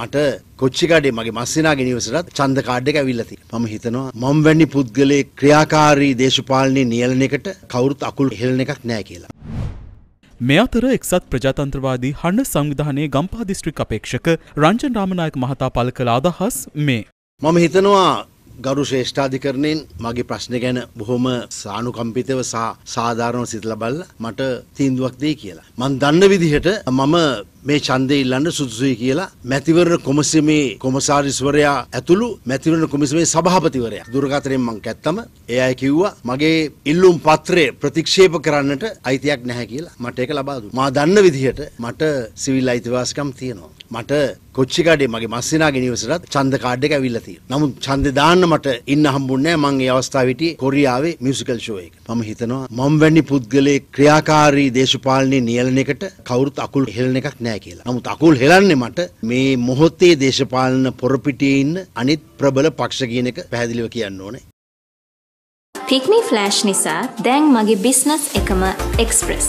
මට කොච්චිකඩේ මගේ මස්සනාගේ නිවසටත් චන්ද කාඩ් එක ඇවිල්ලා තියෙනවා. මම හිතනවා මම වැනි පුද්ගලයේ ක්‍රියාකාරී දේශපාලනයේ නියැලන එකට කවුරුත් අකුල් හෙලන එකක් නෑ කියලා. මේ අතර එක්සත් ප්‍රජාතන්ත්‍රවාදී හඬ සංවිධානයේ ගම්පහ දිස්ත්‍රික් අපේක්ෂක රංජන් රාමනායක මහතා පළ කළ අදහස් මේ. මම හිතනවා ගරු ශ්‍රේෂ්ඨාධිකරණයෙන් මගේ ප්‍රශ්න ගැන බොහොම සානුකම්පිතව සහ සාධාරණව සිතලා බලලා මට තීන්දුවක් දෙයි කියලා. මං දන්න විදිහට මම මේ ඡන්දය ඉල්ලන්න සුදුසුයි කියලා මැතිවරණ කොමිසමේ කොමසාරිස්වරයා ඇතුළු මැතිවරණ කොමිසමේ සභාපතිවරයා දුරකථනයෙන් මං කැත්තම ඒ අය කිව්වා මගේ ඉල්ලුම් පත්‍රය ප්‍රතික්ෂේප කරන්නට අයිතියක් නැහැ කියලා මට ඒක ලබා දුන්නා. මා දන්න විදිහට මට සිවිල් අයිතිවාසිකම් තියෙනවා. මට කොච්චි කාඩේ මගේ මස්සිනාගේ නිවසටත් ඡන්ද කාඩ් එක ඇවිල්ලා තියෙනවා. නමුත් ඡන්දේ දාන්න මට ඉන්න හම්බුන්නේ නැහැ. මං ඒ අවස්ථාවේ හිටියේ කොරියාවේ මියුසිකල් ෂෝ එක. මම හිතනවා මම වැනි පුද්ගලයේ ක්‍රියාකාරී දේශපාලනයේ නියැලන එකට කවුරුත් අකුල් හෙලන එකක් නැහැ. නෑ කියලා. නමුත් අකුල් හෙලන්නේ මට මේ මොහොතේ දේශපාලන පොරපිටියේ ඉන්න අනිත් ප්‍රබල පක්ෂ කියන එක පැහැදිලිව කියන්න ඕනේ. පික්මි ෆ්ලෑෂ් නිසා දැන් මගේ බිස්නස් එකම එක්ස්ප්‍රෙස්.